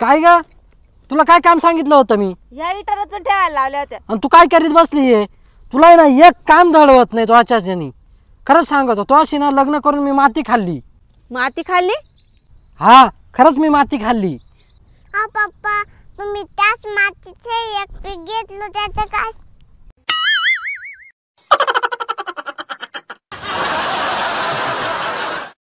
काय ग तुला काय काम सांगितलं होतं मी या इटारच ठेवायला लावल्या होत्या आणि तू काय करीत बसली आहे तुला ना एक काम धडवत नाही तो आचार्यनी खरंच सांगतो तो अशी ना लग्न करून मी माती खाल्ली माती खाल्ली हा खरंच मी माती खाल्ली पप्पा तुम्ही त्याच मातीचे एक पीक घेतलं त्याचं काय